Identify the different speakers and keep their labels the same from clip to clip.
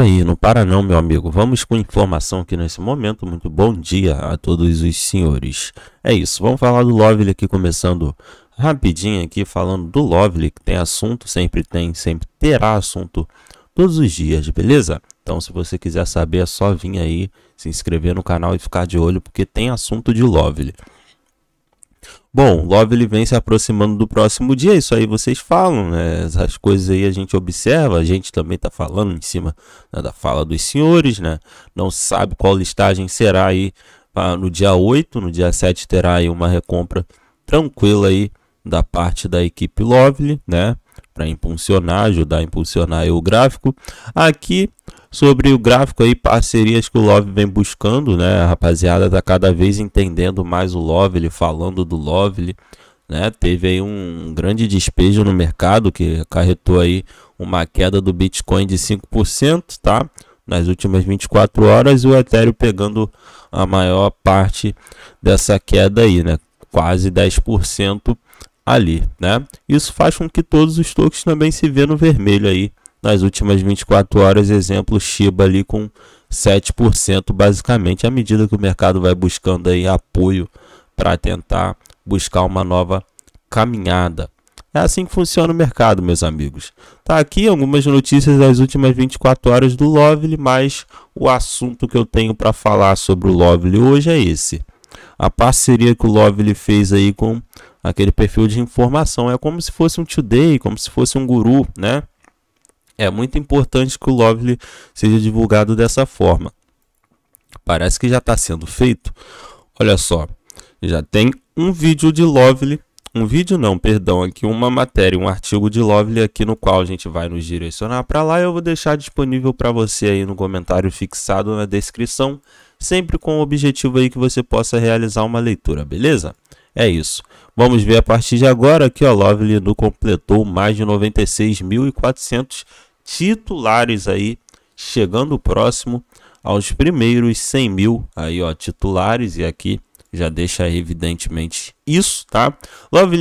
Speaker 1: aí, não para não, meu amigo. Vamos com informação aqui nesse momento. Muito bom dia a todos os senhores. É isso, vamos falar do Lovely aqui, começando rapidinho aqui, falando do Lovely, que tem assunto, sempre tem, sempre terá assunto todos os dias, beleza? Então, se você quiser saber, é só vir aí, se inscrever no canal e ficar de olho, porque tem assunto de Lovely. Bom, Lovely vem se aproximando do próximo dia, isso aí vocês falam, né? Essas coisas aí a gente observa, a gente também tá falando em cima né, da fala dos senhores, né? Não sabe qual listagem será aí pra, no dia 8, no dia 7 terá aí uma recompra tranquila aí da parte da equipe Lovely, né? para impulsionar, ajudar a impulsionar o gráfico. Aqui sobre o gráfico aí, parcerias que o Love vem buscando, né? A rapaziada tá cada vez entendendo mais o Lovely, falando do Lovely, né? Teve aí um grande despejo no mercado que acarretou aí uma queda do Bitcoin de 5%, tá? Nas últimas 24 horas, o Ethereum pegando a maior parte dessa queda aí, né? Quase 10% ali, né? Isso faz com que todos os tokens também se vê no vermelho aí nas últimas 24 horas, exemplo Shiba ali com 7% basicamente, à medida que o mercado vai buscando aí apoio para tentar buscar uma nova caminhada. É assim que funciona o mercado, meus amigos. Tá aqui algumas notícias das últimas 24 horas do Lovely, mas o assunto que eu tenho para falar sobre o Lovely hoje é esse. A parceria que o Lovely fez aí com aquele perfil de informação. É como se fosse um today, como se fosse um guru, né? É muito importante que o Lovely seja divulgado dessa forma. Parece que já está sendo feito. Olha só, já tem um vídeo de Lovely um vídeo não, perdão, aqui uma matéria, um artigo de Lovely aqui no qual a gente vai nos direcionar para lá. Eu vou deixar disponível para você aí no comentário fixado na descrição, sempre com o objetivo aí que você possa realizar uma leitura, beleza? É isso. Vamos ver a partir de agora que o Love completou mais de 96.400 titulares aí, chegando próximo aos primeiros 100 mil aí, ó, titulares. E aqui já deixa evidentemente isso, tá? Love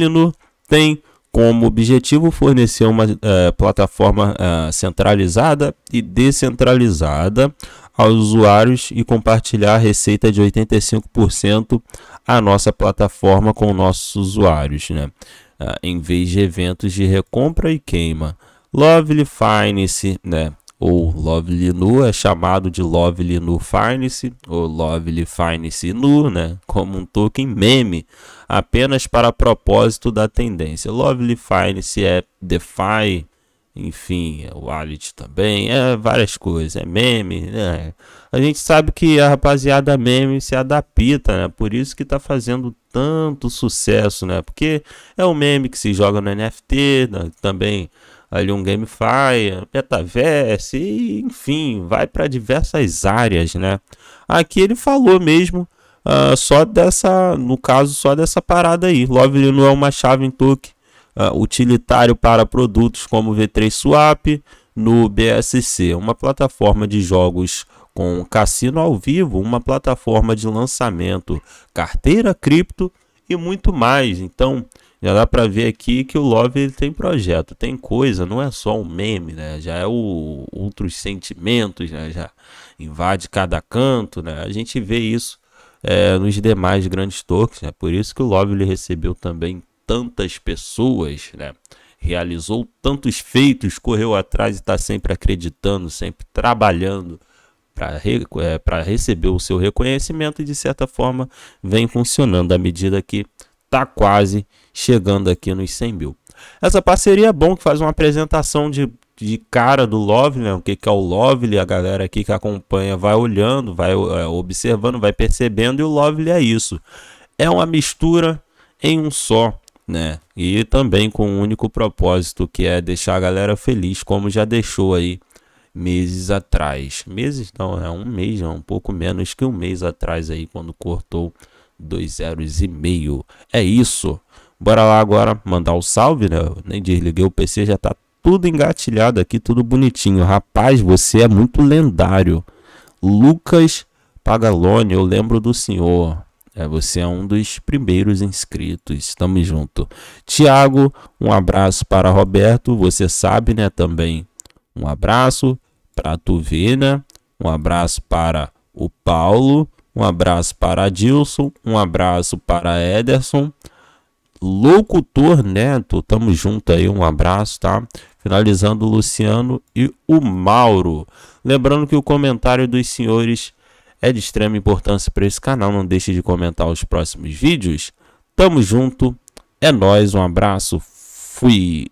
Speaker 1: tem como objetivo fornecer uma uh, plataforma uh, centralizada e descentralizada aos usuários e compartilhar a receita de 85% a nossa plataforma com nossos usuários, né? Uh, em vez de eventos de recompra e queima. Lovely Finance, né? ou Lovely Nu é chamado de Lovely Nu Finance ou Lovely Finance Nu, né, como um token meme, apenas para propósito da tendência. Lovely Finance é DeFi, enfim, o é Wallet também, é várias coisas, é meme, né? A gente sabe que a rapaziada meme se adapta, né? Por isso que tá fazendo tanto sucesso, né? Porque é um meme que se joga no NFT, né? também ali um GameFi, Metaverse, e, enfim, vai para diversas áreas, né? Aqui ele falou mesmo uh, só dessa, no caso, só dessa parada aí. Lovely não é uma chave em toque uh, utilitário para produtos como V3 Swap no BSC, uma plataforma de jogos com cassino ao vivo, uma plataforma de lançamento, carteira cripto e muito mais. Então, já dá pra ver aqui que o Love ele tem projeto, tem coisa, não é só um meme, né? Já é o, outros sentimentos, né? já invade cada canto, né? A gente vê isso é, nos demais grandes toques, né? Por isso que o Love ele recebeu também tantas pessoas, né? Realizou tantos feitos, correu atrás e está sempre acreditando, sempre trabalhando para re, é, receber o seu reconhecimento e de certa forma vem funcionando à medida que está quase chegando aqui nos 100 mil. Essa parceria é bom que faz uma apresentação de, de cara do Lovely, né? o que, que é o Lovely, a galera aqui que acompanha vai olhando, vai é, observando, vai percebendo, e o Lovely é isso. É uma mistura em um só, né? E também com um único propósito, que é deixar a galera feliz, como já deixou aí meses atrás. Meses não, é um mês, é um pouco menos que um mês atrás aí, quando cortou dois zeros e meio. É isso. Bora lá agora mandar o um salve, né? Eu nem desliguei o PC, já tá tudo engatilhado aqui, tudo bonitinho. Rapaz, você é muito lendário. Lucas Pagalone, eu lembro do senhor. É, você é um dos primeiros inscritos. Tamo junto. Tiago, um abraço para Roberto. Você sabe, né? Também um abraço para a Tuvina. Né? Um abraço para o Paulo. Um abraço para Adilson, um abraço para Ederson. Locutor Neto, tamo junto aí, um abraço, tá? Finalizando o Luciano e o Mauro. Lembrando que o comentário dos senhores é de extrema importância para esse canal. Não deixe de comentar os próximos vídeos. Tamo junto, é nós, um abraço, fui!